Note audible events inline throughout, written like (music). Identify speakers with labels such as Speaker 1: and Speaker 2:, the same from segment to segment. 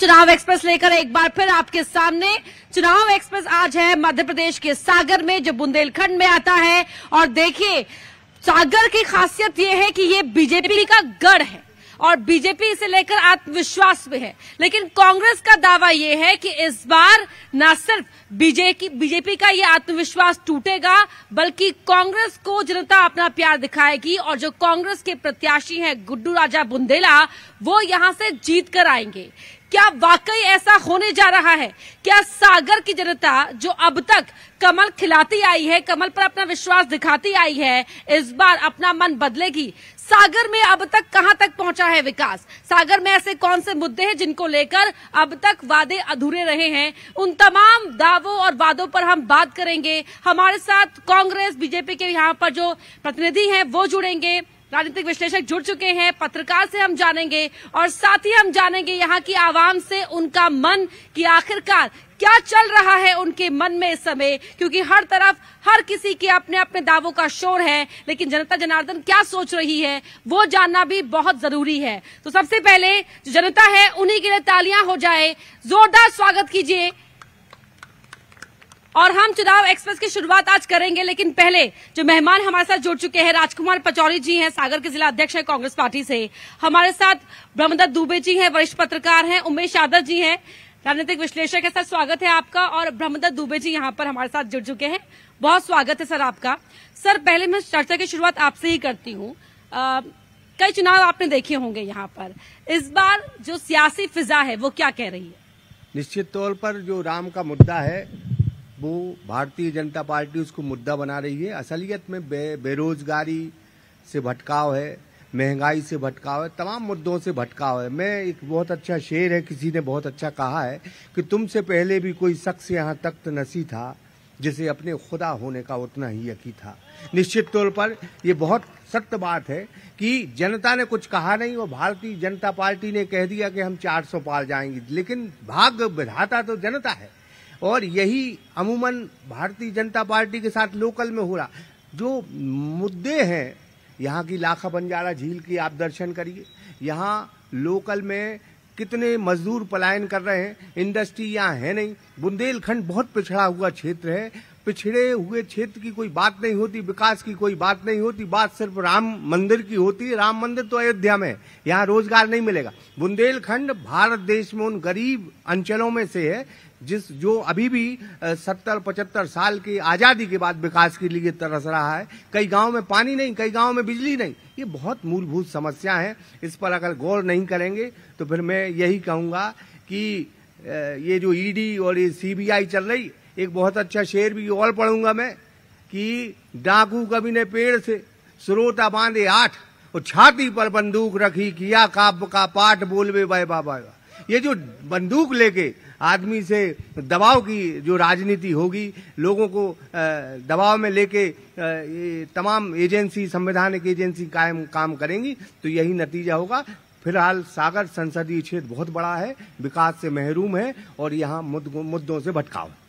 Speaker 1: चुनाव एक्सप्रेस लेकर एक बार फिर आपके सामने चुनाव एक्सप्रेस आज है मध्य प्रदेश के सागर में जो बुंदेलखंड में आता है और देखिए सागर की खासियत ये है कि ये बीजेपी का गढ़ है और बीजेपी इसे लेकर आत्मविश्वास में है लेकिन कांग्रेस का दावा यह है कि इस बार न सिर्फ बीजेपी का ये आत्मविश्वास टूटेगा बल्कि कांग्रेस को जनता अपना प्यार दिखाएगी और जो कांग्रेस के प्रत्याशी हैं गुड्डू राजा बुंदेला वो यहां से जीत कर आएंगे क्या वाकई ऐसा होने जा रहा है क्या सागर की जनता जो अब तक कमल खिलाती आई है कमल पर अपना विश्वास दिखाती आई है इस बार अपना मन बदलेगी सागर में अब तक कहां तक पहुंचा है विकास सागर में ऐसे कौन से मुद्दे हैं जिनको लेकर अब तक वादे अधूरे रहे हैं उन तमाम दावों और वादों पर हम बात करेंगे हमारे साथ कांग्रेस बीजेपी के यहाँ पर जो प्रतिनिधि है वो जुड़ेंगे राजनीतिक विश्लेषक जुड़ चुके हैं पत्रकार से हम जानेंगे और साथ ही हम जानेंगे यहाँ की आवाम से उनका मन कि आखिरकार क्या चल रहा है उनके मन में इस समय क्योंकि हर तरफ हर किसी के अपने अपने दावों का शोर है लेकिन जनता जनार्दन क्या सोच रही है वो जानना भी बहुत जरूरी है तो सबसे पहले जो जनता है उन्हीं के लिए तालियां हो जाए जोरदार स्वागत कीजिए और हम चुनाव एक्सप्रेस की शुरुआत आज करेंगे लेकिन पहले जो मेहमान हमारे साथ जुड़ चुके हैं राजकुमार पचौरी जी हैं सागर के जिला अध्यक्ष हैं कांग्रेस पार्टी से हमारे साथ ब्रह्मदत्त दुबे जी हैं वरिष्ठ पत्रकार हैं उमेश यादव जी हैं राजनीतिक विश्लेषक है सर स्वागत है आपका और ब्रह्मदत्त दुबे जी यहाँ पर हमारे साथ जुड़ चुके हैं बहुत स्वागत है सर आपका सर पहले मैं चर्चा की शुरुआत आपसे ही करती हूँ कई चुनाव आपने देखे होंगे यहाँ पर इस बार जो सियासी फिजा है वो क्या कह रही है
Speaker 2: निश्चित तौर पर जो राम का मुद्दा है वो भारतीय जनता पार्टी उसको मुद्दा बना रही है असलियत में बे, बेरोजगारी से भटकाव है महंगाई से भटकाव है तमाम मुद्दों से भटकाव है मैं एक बहुत अच्छा शेर है किसी ने बहुत अच्छा कहा है कि तुमसे पहले भी कोई शख्स यहाँ तख्त नसी था जिसे अपने खुदा होने का उतना ही यकी था निश्चित तौर पर यह बहुत सख्त बात है कि जनता ने कुछ कहा नहीं और भारतीय जनता पार्टी ने कह दिया कि हम 400 पार जाएंगे लेकिन भाग विधाता तो जनता है और यही अमूमन भारतीय जनता पार्टी के साथ लोकल में हो रहा जो मुद्दे हैं यहाँ की लाखा बंजारा झील की आप दर्शन करिए यहाँ लोकल में कितने मजदूर पलायन कर रहे हैं इंडस्ट्री यहाँ है नहीं बुंदेलखंड बहुत पिछड़ा हुआ क्षेत्र है पिछड़े हुए क्षेत्र की कोई बात नहीं होती विकास की कोई बात नहीं होती बात सिर्फ राम मंदिर की होती है राम मंदिर तो अयोध्या में है यहाँ रोजगार नहीं मिलेगा बुंदेलखंड भारत देश में उन गरीब अंचलों में से है जिस जो अभी भी सत्तर पचहत्तर साल की आज़ादी के बाद विकास के लिए तरस रहा है कई गांव में पानी नहीं कई गांव में बिजली नहीं ये बहुत मूलभूत समस्या है इस पर अगर गौर नहीं करेंगे तो फिर मैं यही कहूंगा कि ये जो ईडी e और ये सीबीआई चल रही एक बहुत अच्छा शेर भी और पढ़ूंगा मैं कि डाकू कभी ने पेड़ से स्रोता बांधे आठ और छाती पर बंदूक रखी किया काव्य का पाठ बोलवे वाय वाह ये जो बंदूक लेके आदमी से दबाव की जो राजनीति होगी लोगों को दबाव में लेके तमाम एजेंसी संवैधानिक एजेंसी कायम काम करेंगी तो यही नतीजा होगा फिलहाल सागर संसदीय क्षेत्र बहुत बड़ा है विकास से महरूम है और यहाँ मुद्दों से भटकाव है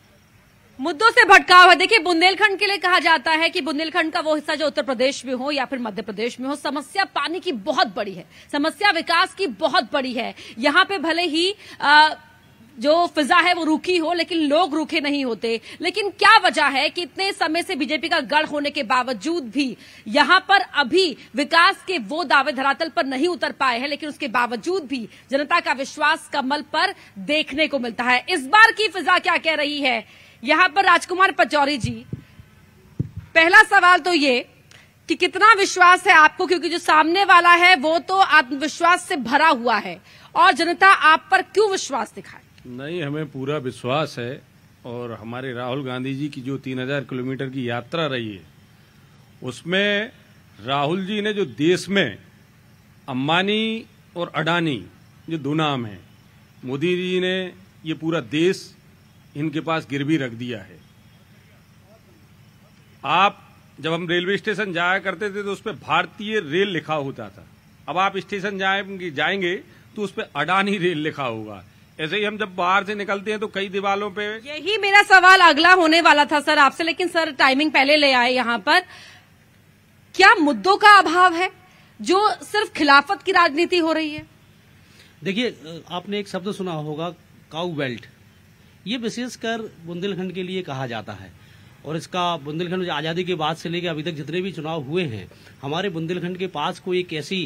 Speaker 1: मुद्दों से भटकाव है देखिए बुंदेलखंड के लिए कहा जाता है कि बुंदेलखंड का वो हिस्सा जो उत्तर प्रदेश में हो या फिर मध्य प्रदेश में हो समस्या पानी की बहुत बड़ी है समस्या विकास की बहुत बड़ी है यहाँ पे भले ही आ, जो फिजा है वो रुकी हो लेकिन लोग रुके नहीं होते लेकिन क्या वजह है कि इतने समय से बीजेपी का गढ़ होने के बावजूद भी यहाँ पर अभी विकास के वो दावे धरातल पर नहीं उतर पाए हैं लेकिन उसके बावजूद भी जनता का विश्वास कमल पर देखने को मिलता है इस बार की फिजा क्या कह रही है यहाँ पर राजकुमार पचौरी जी पहला सवाल तो ये कि कितना विश्वास है आपको क्योंकि जो सामने वाला है वो तो आत्मविश्वास से भरा हुआ है और जनता आप पर क्यों विश्वास दिखाए
Speaker 3: नहीं हमें पूरा विश्वास है और हमारे राहुल गांधी जी की जो 3000 किलोमीटर की यात्रा रही है उसमें राहुल जी ने जो देश में अम्बानी और अडानी जो दो नाम हैं मोदी जी ने ये पूरा देश इनके पास गिरवी रख दिया है आप जब हम रेलवे स्टेशन जाया करते थे तो उस पर भारतीय रेल लिखा होता था अब आप स्टेशन जाएंगे जाएंगे तो उस पर अडानी रेल लिखा होगा ऐसे ही हम जब बाहर से निकलते हैं तो कई दीवारों पे
Speaker 1: यही मेरा सवाल अगला होने वाला था सर आपसे लेकिन सर टाइमिंग पहले ले आए यहाँ पर क्या मुद्दों का अभाव है जो सिर्फ खिलाफत की राजनीति हो रही है
Speaker 4: देखिए आपने एक शब्द सुना होगा काउ बेल्ट ये विशेषकर बुंदेलखंड के लिए कहा जाता है और इसका बुंदेलखंड आज़ादी के बाद से लेकर अभी तक जितने भी चुनाव हुए हैं हमारे बुंदेलखंड के पास कोई एक ऐसी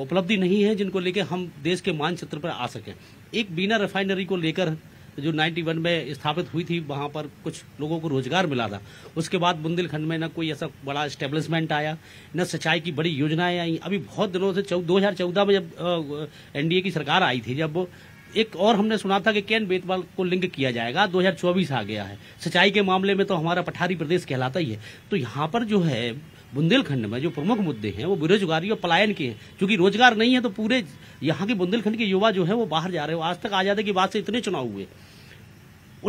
Speaker 4: उपलब्धि नहीं है जिनको लेकर हम देश के मानचित्र पर आ सकें एक बीना रिफाइनरी को लेकर जो 91 में स्थापित हुई थी वहां पर कुछ लोगों को रोजगार मिला था उसके बाद बुंदेलखंड में न कोई ऐसा बड़ा स्टेब्लिशमेंट आया न सिंचाई की बड़ी योजनाएं आई अभी बहुत दिनों से दो हजार चौदह में जब एनडीए की सरकार आई थी जब एक और हमने सुना था कि कैन बेतवाल को लिंक किया जाएगा 2024 आ गया है सिंचाई के मामले में तो हमारा पठारी प्रदेश कहलाता ही है तो यहाँ पर जो है बुंदेलखंड में जो प्रमुख मुद्दे हैं वो बेरोजगारी और पलायन के हैं क्योंकि रोजगार नहीं है तो पूरे यहाँ के बुंदेलखंड के युवा जो है वो बाहर जा रहे हो आज तक आजादी की बात से इतने चुनाव हुए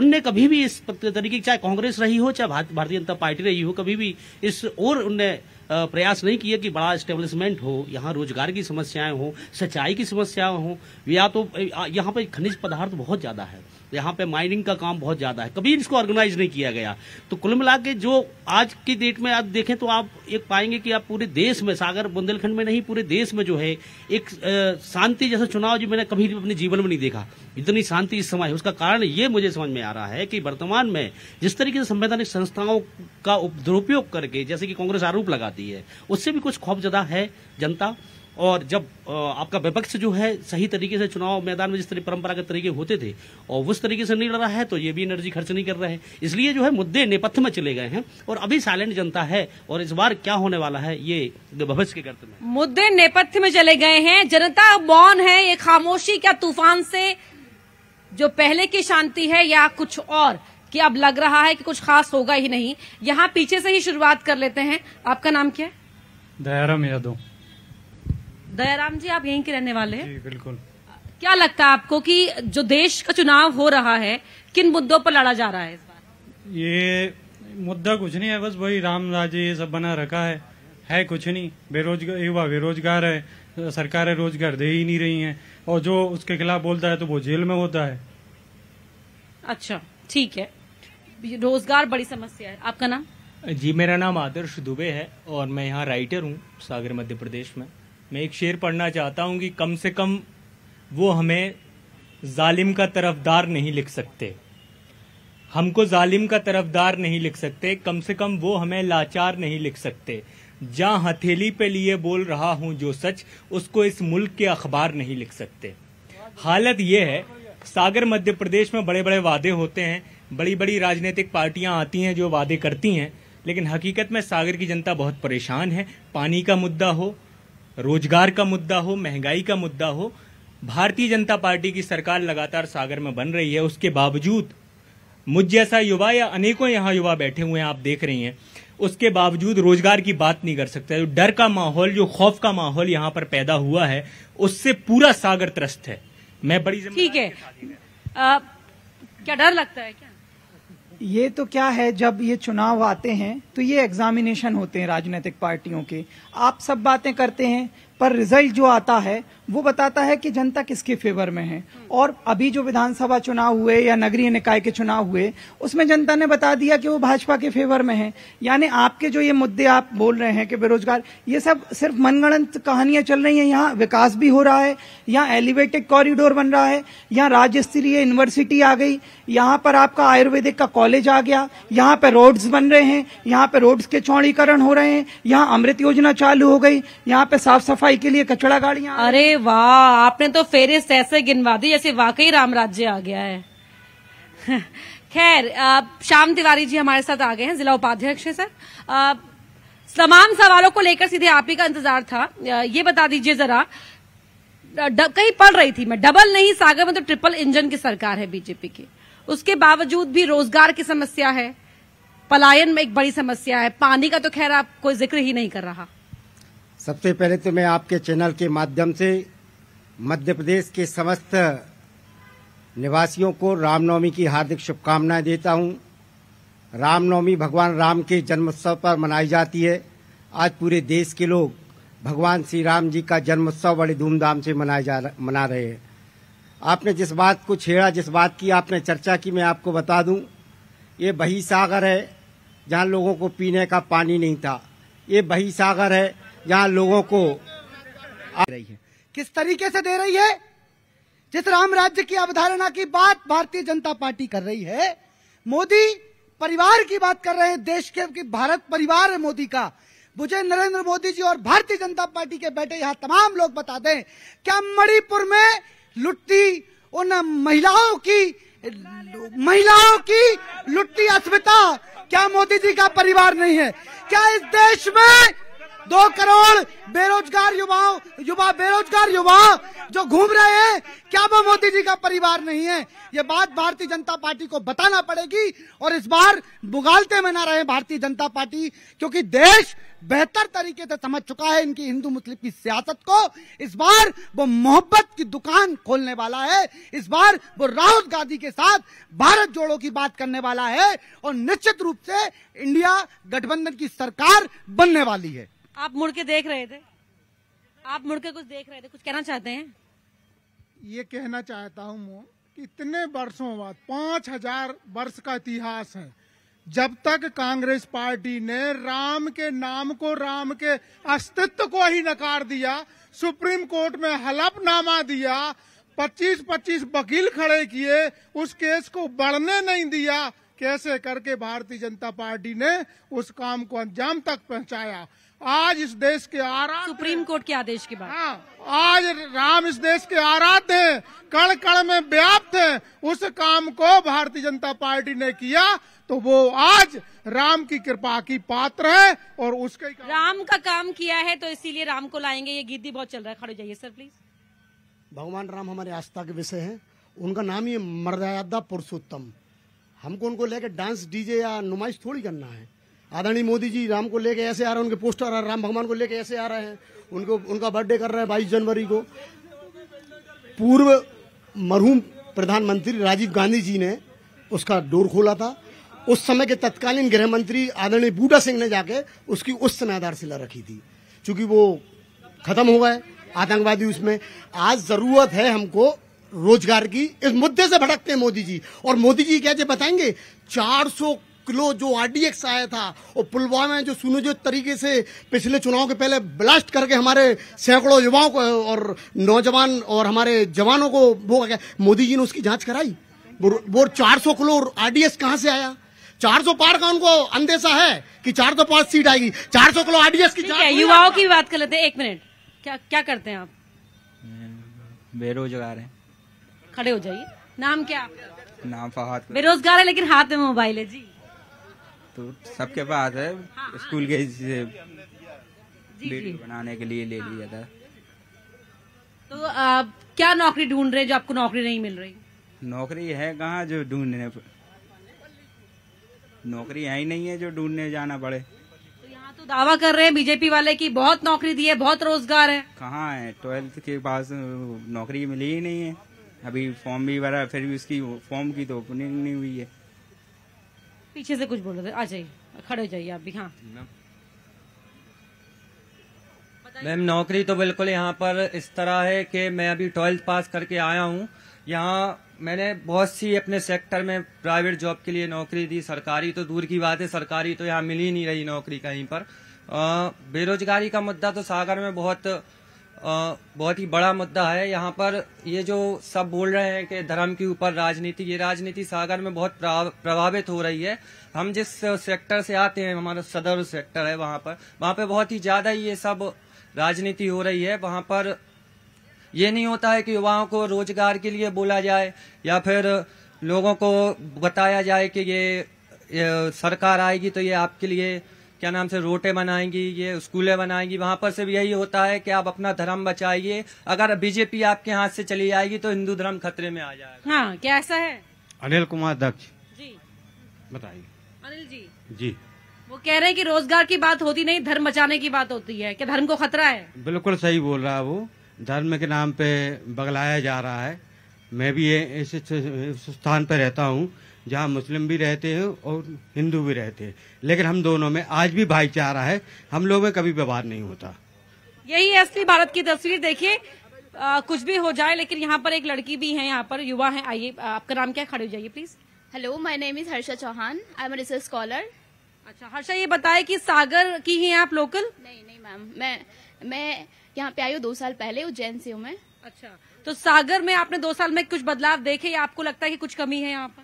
Speaker 4: उनने कभी भी इस तरीके चाहे कांग्रेस रही हो चाहे भारतीय जनता पार्टी रही हो कभी भी इस और उनने प्रयास नहीं किया कि बड़ा स्टेब्लिशमेंट हो यहाँ रोजगार की समस्याएं हो सिंचाई की समस्याएं हो या तो यहाँ पे खनिज पदार्थ बहुत ज्यादा है तो यहाँ पे माइनिंग का काम बहुत ज्यादा है कभी इसको ऑर्गेनाइज नहीं किया गया तो कुल मिला के जो आज की डेट में आप देखें तो आप एक पाएंगे कि आप पूरे देश में सागर बुंदेलखंड में नहीं पूरे देश में जो है एक शांति जैसा चुनाव जो मैंने कभी अपने जीवन में नहीं देखा इतनी शांति इस समय है उसका कारण ये मुझे समझ में आ रहा है कि वर्तमान में जिस तरीके से संवैधानिक संस्थाओं का दुरुपयोग करके जैसे कि कांग्रेस आरोप लगाती है उससे भी कुछ खौफजदा है जनता और जब आपका विपक्ष जो है सही तरीके से चुनाव मैदान में जिस तरह परंपरागत तरीके होते थे और उस तरीके से नहीं लड़ रहा है तो ये भी एनर्जी खर्च नहीं कर रहे हैं इसलिए जो है मुद्दे नेपथ्य में चले गए हैं और अभी साइलेंट जनता है और इस बार क्या होने वाला है ये भविष्य के गर्त में
Speaker 1: मुद्दे नेपथ्य में चले गए हैं जनता मौन है ये खामोशी क्या तूफान से जो पहले की शांति है या कुछ और कि अब लग रहा है कि कुछ खास होगा ही नहीं यहाँ पीछे से ही शुरुआत कर लेते हैं आपका नाम क्या है
Speaker 5: दयाराम यादव
Speaker 1: दयाराम जी आप यहीं के रहने वाले हैं बिल्कुल क्या लगता है आपको कि जो देश का चुनाव हो रहा है किन मुद्दों पर लड़ा जा रहा है इस
Speaker 5: बार ये मुद्दा कुछ नहीं है बस वही राम राज्य ये सब बना रखा है है कुछ नहीं बेरोजगार युवा बेरोजगार है सरकारें रोजगार दे ही नहीं रही हैं और जो उसके खिलाफ बोलता है तो वो जेल में होता है
Speaker 1: अच्छा ठीक है रोजगार बड़ी समस्या है आपका नाम
Speaker 5: जी मेरा नाम आदर्श दुबे है और मैं यहाँ राइटर हूँ सागर मध्य प्रदेश में मैं एक शेर पढ़ना चाहता हूँ कि कम से कम वो हमें जालिम का तरफदार नहीं लिख सकते हमको जालिम का तरफदार नहीं लिख सकते कम से कम वो हमें लाचार नहीं लिख सकते जहाँ हथेली पे लिए बोल रहा हूँ जो सच उसको इस मुल्क के अखबार नहीं लिख सकते हालत यह है सागर मध्य प्रदेश में बड़े बड़े वादे होते हैं बड़ी बड़ी राजनीतिक पार्टियां आती हैं जो वादे करती हैं लेकिन हकीकत में सागर की जनता बहुत परेशान है पानी का मुद्दा हो रोजगार का मुद्दा हो महंगाई का मुद्दा हो भारतीय जनता पार्टी की सरकार लगातार सागर में बन रही है उसके बावजूद मुझ जैसा युवा या अनेकों यहाँ युवा बैठे हुए हैं आप देख रही हैं उसके बावजूद रोजगार की बात नहीं कर सकता जो डर का माहौल जो खौफ का माहौल यहाँ पर पैदा हुआ है उससे पूरा सागर त्रस्त है मैं बड़ी ठीक है
Speaker 6: आ, क्या डर लगता है क्या ये तो क्या है जब ये चुनाव आते हैं तो ये एग्जामिनेशन होते हैं राजनीतिक पार्टियों के आप सब बातें करते हैं पर रिजल्ट जो आता है वो बताता है कि जनता किसके फेवर में है और अभी जो विधानसभा चुनाव हुए या नगरीय निकाय के चुनाव हुए उसमें जनता ने बता दिया कि वो भाजपा के फेवर में है यानी आपके जो ये मुद्दे आप बोल रहे हैं कि बेरोजगार ये सब सिर्फ मनगणंत कहानियां चल रही हैं यहाँ विकास भी हो रहा है यहाँ एलिवेटेड कॉरिडोर बन रहा है यहाँ राज्य स्तरीय यूनिवर्सिटी आ गई यहाँ पर आपका आयुर्वेदिक का कॉलेज आ गया यहाँ पर रोड्स बन रहे हैं यहाँ पर रोड्स के चौड़ीकरण हो रहे हैं यहाँ अमृत योजना चालू हो गई यहाँ पे साफ सफाई सफाई के लिए कचड़ा गाड़ियाँ
Speaker 1: अरे वाह आपने तो फेरे ऐसे गिनवा दी जैसे वाकई राम राज्य आ गया है (laughs) खैर श्याम तिवारी जी हमारे साथ आ गए हैं जिला उपाध्यक्ष है सर तमाम सवालों को लेकर सीधे आप ही का इंतजार था ये बता दीजिए जरा कहीं पढ़ रही थी मैं डबल नहीं सागर में तो ट्रिपल इंजन की सरकार है बीजेपी की उसके बावजूद भी रोजगार की समस्या है पलायन में एक बड़ी समस्या है पानी का तो खैर आप कोई जिक्र ही नहीं कर रहा
Speaker 7: सबसे पहले तो मैं आपके चैनल के माध्यम से मध्य प्रदेश के समस्त निवासियों को रामनवमी की हार्दिक शुभकामनाएं देता हूं। रामनवमी भगवान राम के जन्मोत्सव पर मनाई जाती है आज पूरे देश के लोग भगवान श्री राम जी का जन्मोत्सव बड़ी धूमधाम से मनाया जा मना रहे हैं आपने जिस बात को छेड़ा जिस बात की आपने चर्चा की मैं आपको बता दूं ये बही सागर है जहां लोगों को पीने का पानी नहीं था ये बही सागर है यहाँ लोगों को आ रही है
Speaker 8: किस तरीके से दे रही है जिस राम राज्य की अवधारणा की बात भारतीय जनता पार्टी कर रही है मोदी परिवार की बात कर रहे हैं देश के की भारत परिवार है मोदी का मुझे नरेंद्र मोदी जी और भारतीय जनता पार्टी के बैठे यहाँ तमाम लोग बता दें क्या मणिपुर में लुट्टी उन महिलाओं की महिलाओं की लुट्टी अस्मिता क्या मोदी जी का परिवार नहीं है क्या इस देश में दो करोड़ बेरोजगार युवाओं युवा बेरोजगार युवा जो घूम रहे हैं क्या वो मोदी जी का परिवार नहीं है ये बात भारतीय जनता पार्टी को बताना पड़ेगी और इस बार बुगालते में ना रहे भारतीय जनता पार्टी क्योंकि देश बेहतर तरीके से समझ चुका है इनकी हिंदू मुस्लिम की सियासत को इस बार वो मोहब्बत की दुकान खोलने वाला है इस बार वो राहुल गांधी के साथ भारत जोड़ो की बात करने वाला है और निश्चित रूप से इंडिया गठबंधन की सरकार बनने वाली है
Speaker 1: आप मुड़ के देख रहे थे आप मुड़ के कुछ देख रहे थे कुछ कहना चाहते हैं
Speaker 9: ये कहना चाहता हूँ इतने वर्षों बाद पांच हजार वर्ष का इतिहास है जब तक कांग्रेस पार्टी ने राम के नाम को राम के अस्तित्व को ही नकार दिया सुप्रीम कोर्ट में हलफनामा दिया 25-25 वकील खड़े किए उस केस को बढ़ने नहीं दिया कैसे करके भारतीय जनता पार्टी ने उस काम को अंजाम तक पहुंचाया आज इस देश के आराध्य सुप्रीम कोर्ट के आदेश के बाद हाँ, आज राम इस देश के आराध्य है कण कण में व्याप्त है उस काम को भारतीय जनता पार्टी ने किया तो वो आज राम की कृपा की पात्र है और
Speaker 1: उसके राम का काम किया है तो इसीलिए राम को लाएंगे ये गीत भी बहुत चल रहा है खड़े जाइए सर प्लीज
Speaker 10: भगवान राम हमारे आस्था के विषय है उनका नाम ही मर्यादा पुरुषोत्तम हमको उनको लेकर डांस डीजे या नुमाइश थोड़ी करना है आदरणीय मोदी जी राम को लेके ऐसे आ रहे हैं उनके पोस्टर राम भगवान को लेके ऐसे आ रहे हैं उनको उनका बर्थडे कर रहे हैं बाईस जनवरी को पूर्व मरहूम प्रधानमंत्री राजीव गांधी जी ने उसका डोर खोला था उस समय के तत्कालीन गृह मंत्री आदरणीय बूटा सिंह ने जाके उसकी उस समय आधारशिला रखी थी चूंकि वो खत्म हो गए आतंकवादी उसमें आज जरूरत है हमको रोजगार की इस मुद्दे से भटकते हैं मोदी जी और मोदी जी क्या बताएंगे 400 किलो जो आरडीएक्स आया था और पुलवामा जो सुनियोजित तरीके से पिछले चुनाव के पहले ब्लास्ट करके हमारे सैकड़ों युवाओं को और नौजवान और हमारे जवानों को वो मोदी जी ने उसकी जाँच कराई वो चार सौ किलो आरडीएस कहाँ से आया चार सौ पार का उनको अंदेशा
Speaker 1: है कि चार सौ पांच सीट आएगी चार सौ किलो आरडीएस की युवाओं की बात कर लेते हैं एक मिनट क्या क्या करते हैं आप
Speaker 5: बेरोजगार है
Speaker 1: खड़े हो जाइए नाम क्या नाम फहाद बेरोजगार है लेकिन हाथ में मोबाइल है जी
Speaker 5: तो सबके पास है स्कूल के से वीडियो बनाने के लिए ले हाँ। लिया था
Speaker 1: तो आप क्या नौकरी ढूंढ रहे जो आपको नौकरी नहीं मिल रही
Speaker 5: नौकरी है कहाँ जो ढूंढने नौकरी है ही नहीं है जो ढूंढने जाना पड़े तो
Speaker 1: यहाँ तो दावा कर रहे हैं बीजेपी वाले की बहुत नौकरी दी है बहुत रोजगार है
Speaker 5: कहाँ है ट्वेल्थ के पास तो नौकरी मिली ही नहीं है अभी फॉर्म भी भरा फिर भी उसकी फॉर्म की तो ओपनिंग नहीं हुई है
Speaker 1: पीछे से कुछ बोल रहे थे आ जाइए खड़े हो जाइए आप भी हाँ
Speaker 5: मैम नौकरी तो बिल्कुल यहाँ पर इस तरह है कि मैं अभी ट्वेल्थ पास करके आया हूँ यहाँ मैंने बहुत सी अपने सेक्टर में प्राइवेट जॉब के लिए नौकरी दी सरकारी तो दूर की बात है सरकारी तो यहाँ मिल ही नहीं रही नौकरी कहीं पर आ, बेरोजगारी का मुद्दा तो सागर में बहुत बहुत ही बड़ा मुद्दा है यहाँ पर ये जो सब बोल रहे हैं कि धर्म के ऊपर राजनीति ये राजनीति सागर में बहुत प्रभावित हो रही है हम जिस सेक्टर से आते हैं हमारा सदर सेक्टर है वहाँ पर वहाँ पर बहुत ही ज़्यादा ये सब राजनीति हो रही है वहाँ पर ये नहीं होता है कि युवाओं को रोजगार के लिए बोला जाए या फिर लोगों को बताया जाए कि ये, ये सरकार आएगी तो ये आपके लिए क्या नाम से रोटे बनाएंगी ये स्कूलें बनाएंगी वहां पर भी यही होता है कि आप अपना धर्म बचाइए अगर बीजेपी आपके हाथ से चली जाएगी तो हिंदू धर्म खतरे में आ
Speaker 1: जाएगा हाँ क्या ऐसा है
Speaker 9: अनिल कुमार दक्ष जी बताइए अनिल जी जी
Speaker 1: वो कह रहे हैं कि रोजगार की बात होती नहीं धर्म बचाने की बात होती है कि धर्म को खतरा है
Speaker 9: बिल्कुल सही बोल रहा है वो धर्म के नाम पे बगलाया जा रहा है मैं भी इस स्थान पर रहता हूँ जहाँ मुस्लिम भी रहते हैं और हिंदू भी रहते हैं लेकिन हम दोनों में आज भी भाईचारा है हम लोगों में कभी व्यवहार नहीं होता
Speaker 1: यही असली भारत की तस्वीर देखिए कुछ भी हो जाए लेकिन यहाँ पर एक लड़की भी है यहाँ पर युवा है आइए आपका नाम क्या खड़े हो जाइए please hello my name is Harsha Chauhan I am research scholar अच्छा हर्षा ये बताए कि सागर की हैं आप लोकल नहीं नहीं मैम मैं मैं यहाँ पे आई हूँ दो साल पहले उज्जैन से हूँ मैं अच्छा तो सागर में आपने दो साल में कुछ बदलाव देखे या आपको लगता है कि कुछ कमी है यहाँ पर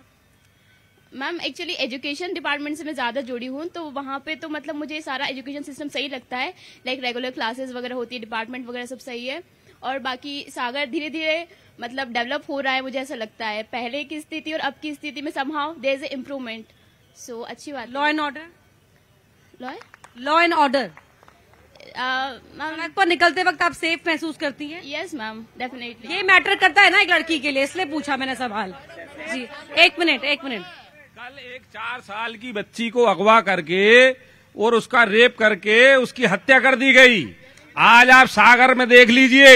Speaker 1: मैम एक्चुअली एजुकेशन डिपार्टमेंट से मैं ज़्यादा जुड़ी हूँ
Speaker 6: तो वहाँ पे तो मतलब मुझे सारा एजुकेशन सिस्टम सही लगता है लाइक रेगुलर क्लासेस वगैरह होती है डिपार्टमेंट वगैरह सब सही है और बाकी सागर धीरे धीरे मतलब डेवलप हो रहा है मुझे ऐसा लगता है
Speaker 1: पहले की स्थिति और अब की स्थिति में समहाव there is a improvement so अच्छी बात law and order law law and order पर निकलते वक्त आप सेफ महसूस करती हैं यस मैम डेफिनेटली ये मैटर करता है ना एक लड़की के लिए इसलिए पूछा मैंने सवाल जी एक मिनट एक मिनट कल
Speaker 3: एक चार साल की बच्ची को अगवा करके और उसका रेप करके उसकी हत्या कर दी गई आज आप सागर में देख लीजिए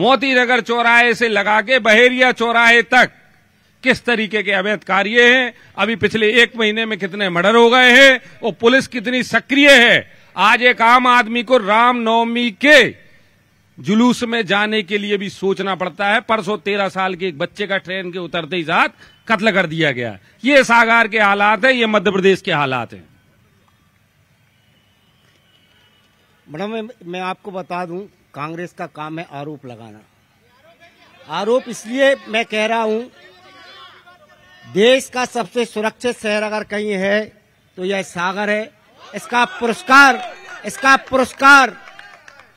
Speaker 3: मोती नगर चौराहे से लगा के बहेरिया चौराहे तक किस तरीके के अवैध कार्य हैं अभी पिछले एक महीने में कितने मर्डर हो गए हैं और पुलिस कितनी सक्रिय है आज एक आम आदमी को रामनवमी के जुलूस में जाने के लिए भी सोचना पड़ता है परसों तेरह साल के एक बच्चे का ट्रेन के उतरते ही साथ कत्ल कर दिया गया ये सागर के हालात हैं ये मध्य प्रदेश के हालात हैं
Speaker 7: मैडम मैं आपको बता दूं कांग्रेस का काम है आरोप लगाना आरोप इसलिए मैं कह रहा हूं देश का सबसे सुरक्षित शहर अगर कहीं है तो यह सागर है इसका पुरस्कार इसका पुरस्कार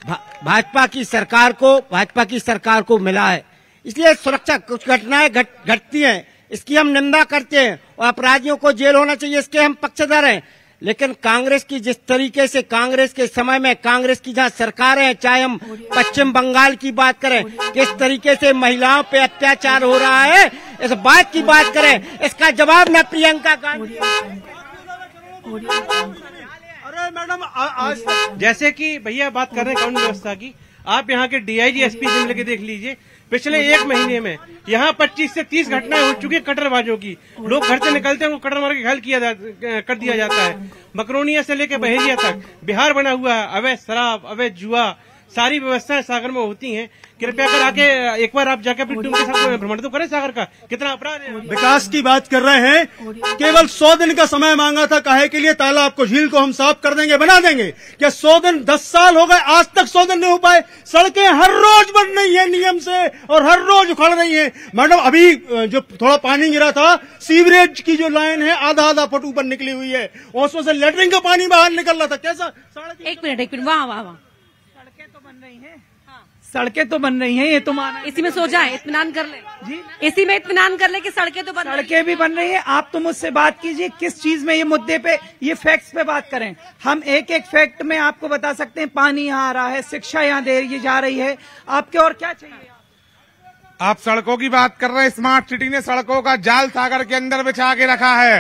Speaker 7: भा, भाजपा की सरकार को भाजपा की सरकार को मिला है इसलिए सुरक्षा कुछ घटनाएं घटती गट, हैं इसकी हम निंदा करते हैं और अपराधियों को जेल होना चाहिए इसके हम पक्षधर हैं लेकिन कांग्रेस की जिस तरीके से कांग्रेस के समय में कांग्रेस की जहां सरकार है चाहे हम पश्चिम बंगाल की बात करें किस तरीके से महिलाओं पे अत्याचार हो रहा है इस
Speaker 11: बात की बात करें इसका जवाब न प्रियंका गांधी अरे मैडम जैसे कि भैया बात कर रहे हैं कानून व्यवस्था की आप यहाँ के डीआईजी एसपी से लेके देख लीजिए पिछले एक महीने में यहाँ 25 से 30 घटनाएं हो चुकी है कटरबाजों की लोग घर से निकलते हैं उनको कटर मार के घायल किया जा, कर दिया जाता है मकरोनिया से लेकर बहेरिया तक बिहार बना हुआ है अवैध शराब अवैध जुआ सारी व्यवस्थाएं सागर में होती हैं कृपया कर आके एक बार आप जाके अपनी टीम के साथ भ्रमण तो करें सागर का कितना अपराध
Speaker 9: विकास की बात कर रहे हैं केवल सौ दिन का समय मांगा था काहे के लिए ताला आपको झील को हम साफ कर देंगे बना देंगे क्या सौ दिन दस साल हो गए आज तक सौ दिन नहीं हो पाए सड़कें हर रोज बन रही है नियम से और हर रोज उखड़ रही है मैडम अभी जो थोड़ा पानी गिरा था सीवरेज की जो लाइन है आधा आधा फुट ऊपर निकली हुई है उसमें से लेटरिन
Speaker 6: का पानी बाहर निकल रहा था कैसा एक तो मिनट एक मिनट वाह वाह वाह सड़कें तो बन रही है सड़कें तो बन रही हैं ये तो माना इसी में सो जाए
Speaker 1: इतमान कर ले जी इसी में इतमान कर ले कि सड़कें तो बन
Speaker 6: सड़कें भी बन रही हैं आप तो मुझसे बात कीजिए किस चीज में ये मुद्दे पे ये फैक्ट्स पे बात करें हम एक एक फैक्ट में आपको बता सकते हैं पानी यहाँ आ रहा है शिक्षा यहाँ दे रही जा रही है आपके और क्या चाहिए
Speaker 11: आप सड़कों की बात कर रहे हैं स्मार्ट सिटी ने सड़कों का जाल सागर के अंदर बिछा के रखा है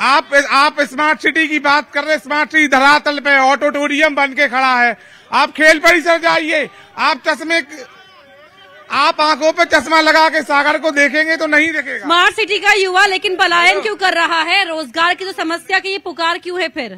Speaker 11: आप आप स्मार्ट सिटी की बात कर रहे स्मार्ट सिटी धरातल पे ऑटोटोरियम बन के खड़ा है आप खेल परिसर
Speaker 1: जाइए आप चश्मे आप आंखों पर चश्मा लगा के सागर को देखेंगे तो नहीं देखेगा स्मार्ट सिटी का युवा लेकिन पलायन अच्छा। क्यों कर रहा है रोजगार की तो समस्या की ये पुकार क्यूँ है फिर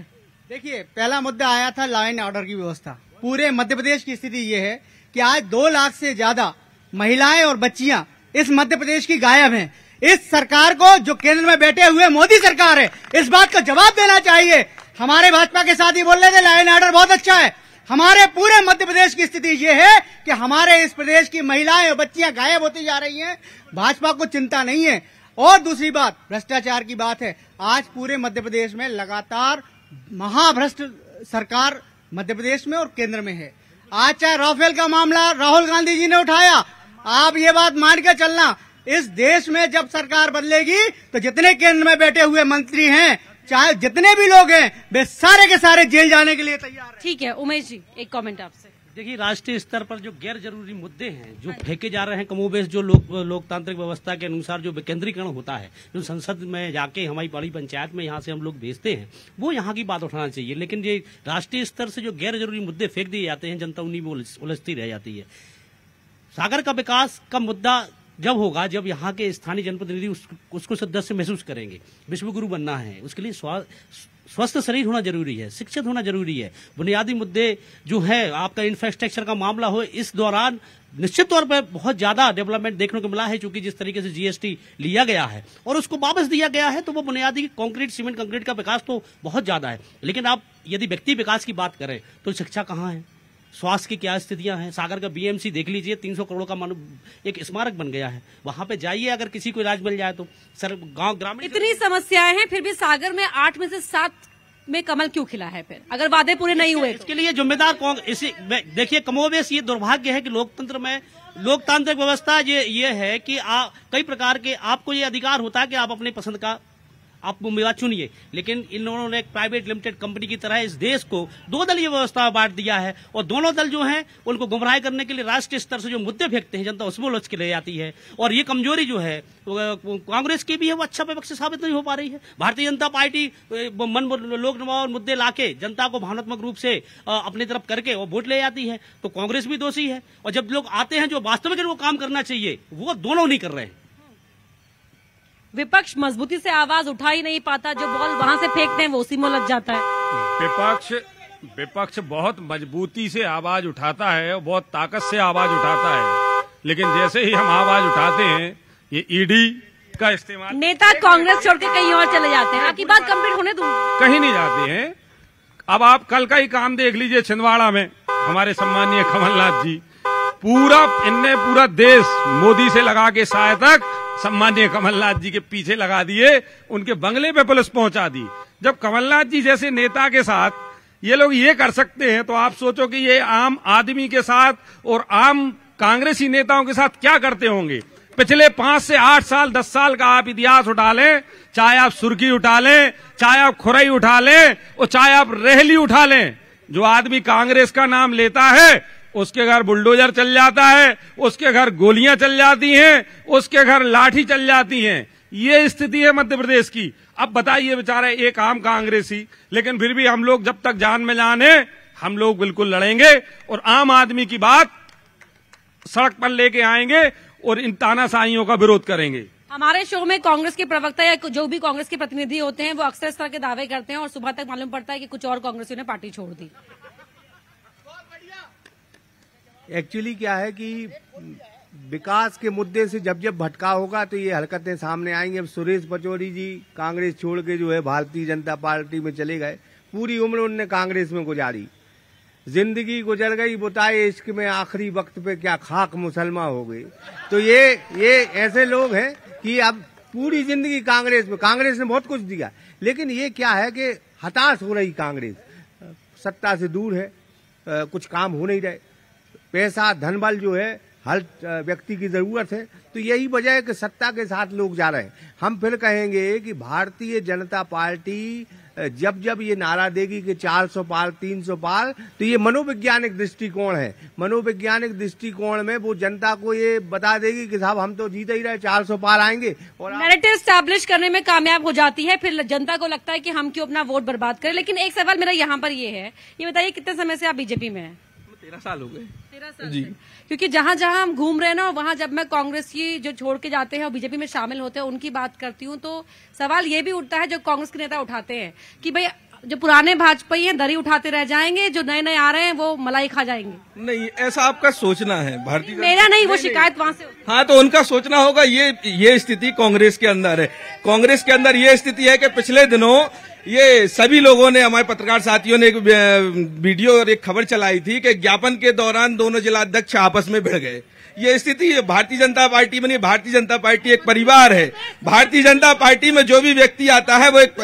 Speaker 8: देखिए पहला मुद्दा आया था लॉ एंड ऑर्डर की व्यवस्था पूरे मध्य प्रदेश की स्थिति ये है कि आज दो लाख से ज्यादा महिलाएं और बच्चियां इस मध्य प्रदेश की गायब हैं इस सरकार को जो केंद्र में बैठे हुए मोदी सरकार है इस बात का जवाब देना चाहिए हमारे भाजपा के साथ ही बोल रहे थे लाइन एंड ऑर्डर बहुत अच्छा है हमारे पूरे मध्य प्रदेश की स्थिति ये है कि हमारे इस प्रदेश की महिलाएं और बच्चियां गायब होती जा रही हैं भाजपा को चिंता नहीं है और दूसरी बात भ्रष्टाचार की बात है आज पूरे मध्य प्रदेश में लगातार महाभ्रष्ट सरकार मध्य प्रदेश में और केंद्र में है आज चाहे राफेल का मामला राहुल गांधी जी ने उठाया आप ये बात मान के चलना इस देश में जब सरकार बदलेगी तो जितने केंद्र में बैठे हुए मंत्री हैं चाहे जितने भी लोग हैं वे सारे के सारे जेल जाने के लिए
Speaker 1: तैयार हैं ठीक है उमेश जी एक कमेंट आपसे
Speaker 4: देखिए राष्ट्रीय स्तर पर जो गैर जरूरी मुद्दे हैं जो फेंके जा रहे हैं कमोबेश जो लोक लोकतांत्रिक व्यवस्था के अनुसार जो विकेंद्रीकरण होता है जो संसद में जाके हमारी बड़ी पंचायत में यहाँ से हम लोग भेजते हैं वो यहाँ की बात उठाना चाहिए लेकिन ये राष्ट्रीय स्तर से जो गैर जरूरी मुद्दे फेंक दिए जाते हैं जनता उन्हीं में उलझती रह जाती है सागर का विकास का मुद्दा जब होगा जब यहाँ के स्थानीय जनप्रतिनिधि उसको सदस्य महसूस करेंगे विश्वगुरु बनना है उसके लिए स्वस्थ शरीर होना जरूरी है शिक्षित होना जरूरी है बुनियादी मुद्दे जो है आपका इंफ्रास्ट्रक्चर का मामला हो इस दौरान निश्चित तौर पर बहुत ज्यादा डेवलपमेंट देखने को मिला है क्योंकि जिस तरीके से जीएसटी लिया गया है और उसको वापस दिया गया है तो वो बुनियादी कंक्रीट सीमेंट कंक्रीट का विकास तो बहुत ज्यादा है लेकिन आप यदि व्यक्ति विकास की बात करें तो शिक्षा कहाँ है स्वास्थ्य की क्या स्थितियां हैं सागर का बीएमसी देख लीजिए 300 करोड़ का मानो एक स्मारक बन गया है वहां पे जाइए अगर किसी को इलाज मिल जाए तो सर गांव ग्रामीण
Speaker 1: इतनी समस्याएं हैं फिर भी सागर में आठ में से सात में कमल क्यों खिला है फिर
Speaker 4: अगर वादे पूरे नहीं हुए तो। इसके लिए जिम्मेदार कौन इसी देखिए कमोवेश ये दुर्भाग्य है कि लोकतंत्र में लोकतांत्रिक व्यवस्था ये ये है कि आ, कई प्रकार के आपको ये अधिकार होता है कि आप अपने पसंद का आप मेरा चुनिए लेकिन इन लोगों ने एक प्राइवेट लिमिटेड कंपनी की तरह इस देश को दो दलीय व्यवस्था बांट दिया है और दोनों दल जो हैं उनको गुमराह करने के लिए राष्ट्रीय स्तर से जो मुद्दे फेंकते हैं जनता उसमें लोच के ले जाती है और ये कमजोरी जो है कांग्रेस की भी है वो अच्छा विपक्ष साबित नहीं हो पा रही है भारतीय जनता पार्टी मन लोक और मुद्दे लाके जनता को भावनात्मक रूप से अपनी तरफ करके वो वोट ले जाती है तो कांग्रेस भी दोषी है और जब लोग आते हैं जो वास्तविक वो काम करना चाहिए वो दोनों नहीं कर रहे हैं
Speaker 1: विपक्ष मजबूती से आवाज उठा ही नहीं पाता जो बॉल वहाँ से फेंकते हैं वो उसी में लग जाता
Speaker 3: है विपक्ष विपक्ष बहुत मजबूती से आवाज उठाता है और बहुत ताकत से आवाज उठाता है लेकिन जैसे ही हम आवाज उठाते हैं ये ईडी e का इस्तेमाल
Speaker 1: नेता कांग्रेस छोड़ के कहीं और चले जाते हैं आपकी बात कम्प्लीट होने दू
Speaker 3: कहीं नहीं जाते हैं अब आप कल का ही काम देख लीजिए छिंदवाड़ा में हमारे सम्मानीय कमलनाथ जी पूरा इनने पूरा देश मोदी से लगा के साय तक सम्मान्य कमलनाथ जी के पीछे लगा दिए उनके बंगले पे पुलिस पहुंचा दी जब कमलनाथ जी जैसे नेता के साथ ये लोग ये कर सकते हैं तो आप सोचो कि ये आम आदमी के साथ और आम कांग्रेसी नेताओं के साथ क्या करते होंगे पिछले पांच से आठ साल दस साल का आप इतिहास उठा लें चाहे आप सुर्खी उठा लें चाहे आप खुरई उठा लें और चाहे आप रेहली उठा लें जो आदमी कांग्रेस का नाम लेता है उसके घर बुलडोजर चल जाता है उसके घर गोलियां चल जाती हैं उसके घर लाठी चल जाती हैं ये स्थिति है मध्य प्रदेश की अब बताइए बेचारा एक आम कांग्रेसी लेकिन फिर भी हम लोग जब तक जान में जान है हम लोग बिल्कुल लड़ेंगे और आम आदमी की बात सड़क पर लेके आएंगे और इन तानाशाहियों का विरोध करेंगे
Speaker 1: हमारे शो में कांग्रेस के प्रवक्ता या जो भी कांग्रेस के प्रतिनिधि होते हैं वो अक्सर इस तरह के दावे करते हैं और सुबह तक मालूम पड़ता है कि कुछ और कांग्रेसियों ने पार्टी छोड़ दी
Speaker 2: एक्चुअली क्या है कि विकास के मुद्दे से जब जब भटका होगा तो ये हरकतें सामने आएंगी अब सुरेश पचौरी जी कांग्रेस छोड़ के जो है भारतीय जनता पार्टी में चले गए पूरी उम्र उनने कांग्रेस में गुजारी जिंदगी गुजर गई बताए इश्क में आखिरी वक्त पे क्या खाक मुसलमा हो गई तो ये ये ऐसे लोग हैं कि अब पूरी जिंदगी कांग्रेस में कांग्रेस ने बहुत कुछ दिया लेकिन ये क्या है कि हताश हो रही कांग्रेस सत्ता से दूर है आ, कुछ काम हो नहीं रहे पैसा धन बल जो है हर व्यक्ति की जरूरत है तो यही वजह है कि सत्ता के साथ लोग जा रहे हैं हम फिर कहेंगे कि भारतीय जनता पार्टी जब जब ये नारा देगी कि 400 पार 300 पार तो ये मनोवैज्ञानिक दृष्टिकोण है मनोवैज्ञानिक दृष्टिकोण में वो जनता को ये बता देगी कि साहब हम तो जीते ही रहे 400 पार आएंगे
Speaker 1: और नैरेटिव स्टैब्लिश करने में कामयाब हो जाती है फिर जनता को लगता है कि हम क्यों अपना वोट बर्बाद करें लेकिन एक सवाल मेरा यहाँ पर ये है ये बताइए कितने समय से आप बीजेपी में है तेरह साल हो गए तेरह साल जी क्योंकि जहाँ जहाँ हम घूम रहे ना वहाँ जब मैं कांग्रेस की जो छोड़ के जाते हैं और बीजेपी में शामिल होते हैं उनकी बात करती हूँ तो सवाल ये भी उठता है जो कांग्रेस के नेता उठाते हैं कि भाई जो पुराने भाजपाई हैं दरी उठाते रह जाएंगे जो नए नए आ रहे हैं वो मलाई खा जाएंगे
Speaker 3: नहीं ऐसा आपका सोचना है भारतीय मेरा नहीं वो शिकायत वहाँ से हाँ तो उनका सोचना होगा ये ये स्थिति कांग्रेस के अंदर है कांग्रेस के अंदर ये स्थिति है कि पिछले दिनों ये सभी लोगों ने हमारे पत्रकार साथियों ने एक वीडियो और एक खबर चलाई थी कि ज्ञापन के दौरान दोनों जिलाध्यक्ष आपस में भिड़ गए ये स्थिति भारतीय जनता पार्टी में नहीं भारतीय जनता पार्टी एक परिवार है भारतीय जनता पार्टी में जो भी व्यक्ति आता है वो एक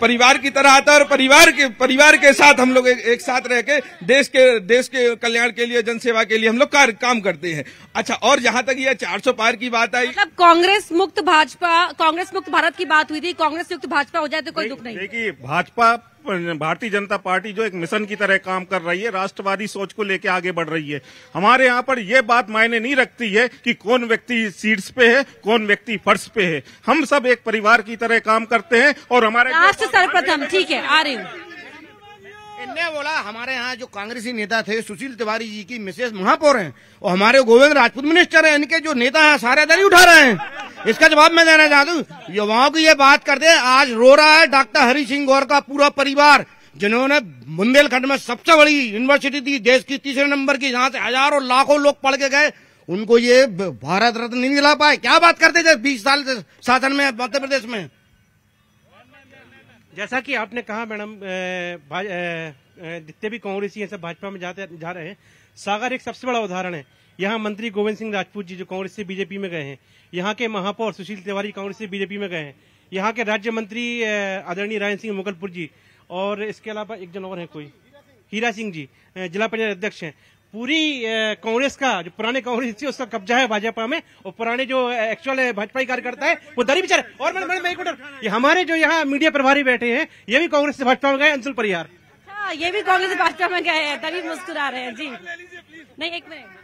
Speaker 3: परिवार की तरह आता है और परिवार के परिवार के साथ हम लोग एक, एक साथ रह के देश के देश के कल्याण के लिए जनसेवा के लिए हम लोग कार्य काम करते हैं अच्छा और जहाँ तक ये चार सौ पार की बात आई मतलब
Speaker 1: कांग्रेस मुक्त भाजपा कांग्रेस मुक्त भारत की बात हुई थी कांग्रेस मुक्त भाजपा हो जाए तो कोई दुख नहीं देखिए
Speaker 3: भाजपा भारतीय जनता पार्टी जो एक मिशन की तरह काम कर रही है राष्ट्रवादी सोच को लेकर आगे बढ़ रही है हमारे यहाँ पर यह बात मायने नहीं रखती है कि कौन व्यक्ति सीट्स पे है कौन व्यक्ति फर्श पे है हम सब एक परिवार की तरह काम करते हैं और हमारे सर्वप्रथम ठीक है आ रही हूँ
Speaker 12: इनने बोला हमारे यहाँ जो कांग्रेसी नेता थे सुशील तिवारी जी की मिसेज महापौर हैं और हमारे गोविंद राजपूत मिनिस्टर हैं इनके जो नेता हैं सारे दल उठा रहे हैं इसका जवाब मैं देना चाहता हूँ युवाओं की ये बात करते आज रो रहा है डॉक्टर हरी सिंह गौर का पूरा परिवार जिन्होंने बुंदेलखंड में सबसे बड़ी यूनिवर्सिटी थी देश की तीसरे नंबर की जहाँ से हजारों लाखों लोग पढ़ के गए उनको ये भारत रत्न नहीं दिला पाए क्या बात करते थे बीस साल शासन में मध्य प्रदेश में
Speaker 11: जैसा कि आपने कहा मैडम जितने भी कांग्रेसी हैं सब भाजपा में जाते जा रहे हैं सागर एक सबसे बड़ा उदाहरण है यहाँ मंत्री गोविंद सिंह राजपूत जी जो कांग्रेस से बीजेपी में गए हैं यहाँ के महापौर सुशील तिवारी कांग्रेस से बीजेपी में गए हैं यहाँ के राज्य मंत्री आदरणीय रायन सिंह मुगलपुर जी और इसके अलावा एक जन और हैं कोई हीरा सिंह जी जिला पंचायत अध्यक्ष हैं पूरी कांग्रेस का जो पुराने कांग्रेस थी उसका कब्जा है भाजपा में और पुराने जो एक्चुअल भाजपा कार्यकर्ता है वो दरी बिचारे और मैं मैं एक ये हमारे जो यहाँ मीडिया प्रभारी बैठे हैं ये भी कांग्रेस से भाजपा में गए अंशुल परिहार
Speaker 1: हाँ ये भी कांग्रेस भाजपा में गए हैं तभी मुस्कुरा रहे हैं जी नहीं एक मिनट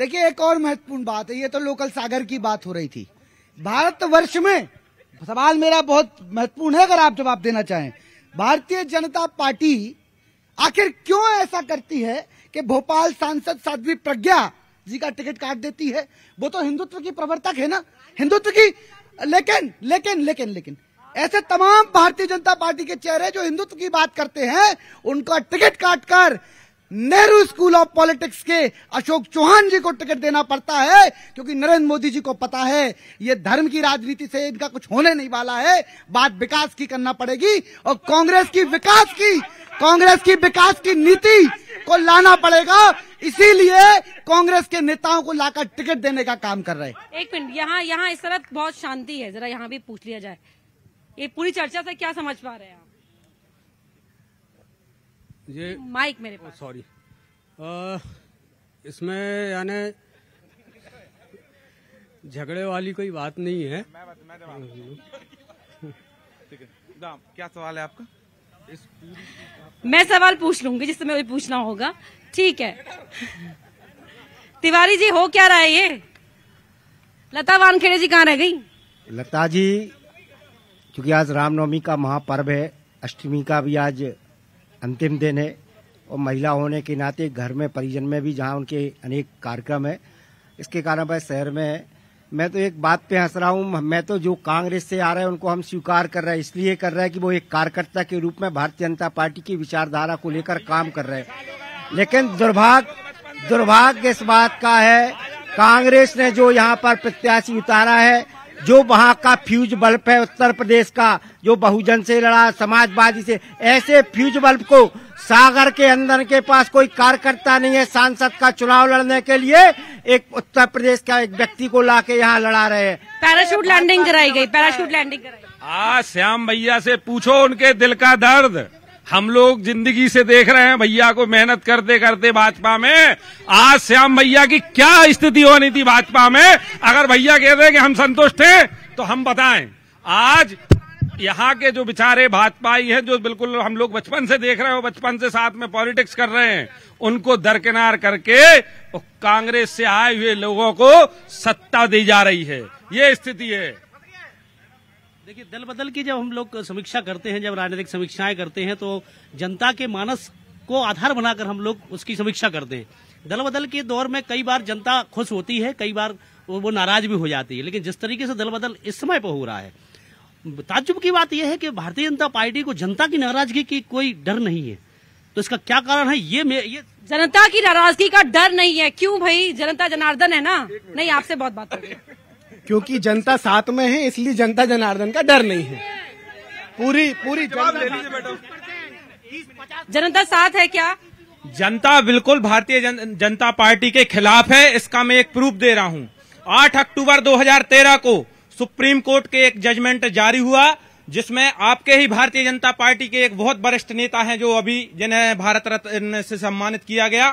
Speaker 8: देखिए एक और महत्वपूर्ण बात है ये तो लोकल सागर की बात हो रही थी भारत वर्ष में सवाल मेरा बहुत महत्वपूर्ण है अगर आप जवाब देना चाहें भारतीय जनता पार्टी आखिर क्यों ऐसा करती है कि भोपाल सांसद साध्वी प्रज्ञा जी का टिकट काट देती है वो तो हिंदुत्व की प्रवर्तक है ना हिंदुत्व की लेकिन लेकिन लेकिन लेकिन ऐसे तमाम भारतीय जनता पार्टी के चेहरे जो हिंदुत्व की बात करते हैं उनका टिकट काटकर नेहरू स्कूल ऑफ पॉलिटिक्स के अशोक चौहान जी को टिकट देना पड़ता है क्योंकि नरेंद्र मोदी जी को पता है ये धर्म की राजनीति से इनका कुछ होने नहीं वाला है बात विकास की करना पड़ेगी और कांग्रेस की विकास की कांग्रेस की विकास की नीति को लाना पड़ेगा इसीलिए कांग्रेस के नेताओं को लाकर टिकट देने का काम कर रहे हैं
Speaker 1: एक मिनट यहाँ यहाँ इस तरह बहुत शांति है जरा यहाँ भी पूछ लिया जाए ये पूरी चर्चा से क्या समझ पा रहे हैं आप
Speaker 5: ये माइक मेरे पास सॉरी इसमें यानी झगड़े वाली कोई बात नहीं है मैं,
Speaker 11: मैं क्या सवाल है आपका
Speaker 1: मैं सवाल पूछ लूंगी जिससे मैं पूछना होगा ठीक है तिवारी जी हो क्या रहा है ये लता वानखेड़े जी कहाँ रह गई
Speaker 7: लता जी क्योंकि आज रामनवमी का महापर्व है अष्टमी का भी आज अंतिम दिन है और महिला होने के नाते घर में परिजन में भी जहाँ उनके अनेक कार्यक्रम है इसके कारण वह शहर में मैं तो एक बात पे हंस रहा हूँ मैं तो जो कांग्रेस से आ रहे हैं उनको हम स्वीकार कर रहे हैं इसलिए कर रहे हैं कि वो एक कार्यकर्ता के रूप में भारतीय जनता पार्टी की विचारधारा को लेकर काम कर रहे हैं लेकिन दुर्भाग्य दुर्भाग्य इस बात का है कांग्रेस ने जो यहाँ पर प्रत्याशी उतारा है जो वहाँ का फ्यूज बल्ब है उत्तर प्रदेश का जो बहुजन से लड़ा समाजवादी से ऐसे फ्यूज बल्ब को सागर के अंदर के पास कोई कार्यकर्ता नहीं है सांसद का चुनाव लड़ने के लिए एक उत्तर प्रदेश का एक व्यक्ति को ला के यहाँ लड़ा रहे हैं
Speaker 1: पैराशूट लैंडिंग कराई गई पैराशूट लैंडिंग कराई
Speaker 3: आज श्याम भैया से पूछो उनके दिल का दर्द हम लोग जिंदगी से देख रहे हैं भैया को मेहनत करते करते भाजपा में आज श्याम भैया की क्या स्थिति होनी थी भाजपा में अगर भैया कहते हैं कि हम संतुष्ट हैं तो हम बताएं आज यहाँ के जो बिचारे भाजपा ही है जो बिल्कुल हम लोग बचपन से देख रहे हो बचपन से साथ में पॉलिटिक्स कर रहे हैं उनको दरकिनार करके कांग्रेस से आए हुए लोगों को सत्ता दी जा रही है ये स्थिति है
Speaker 4: देखिए दल बदल की जब हम लोग समीक्षा करते हैं जब राजनीतिक समीक्षाएं करते हैं तो जनता के मानस को आधार बनाकर हम लोग उसकी समीक्षा करते हैं दल बदल के दौर में कई बार जनता खुश होती है कई बार वो नाराज भी हो जाती है लेकिन जिस तरीके से दल बदल इस समय पर हो रहा है ताजुब की बात यह है कि भारतीय जनता पार्टी को जनता की नाराजगी की कोई डर नहीं है तो इसका क्या कारण है ये ये
Speaker 1: जनता की नाराजगी का डर नहीं है क्यों भाई जनता जनार्दन है ना नहीं आपसे बहुत बात कर रही
Speaker 9: क्योंकि जनता साथ में है इसलिए जनता जनार्दन का डर नहीं है पूरी पूरी
Speaker 11: जनता साथ है क्या जनता बिल्कुल भारतीय जन, जनता पार्टी के खिलाफ है इसका मैं एक प्रूफ दे रहा हूँ 8 अक्टूबर 2013 को सुप्रीम कोर्ट के एक जजमेंट जारी हुआ जिसमें आपके ही भारतीय जनता पार्टी के एक बहुत वरिष्ठ नेता हैं जो अभी जिन्हें भारत रत्न से सम्मानित किया गया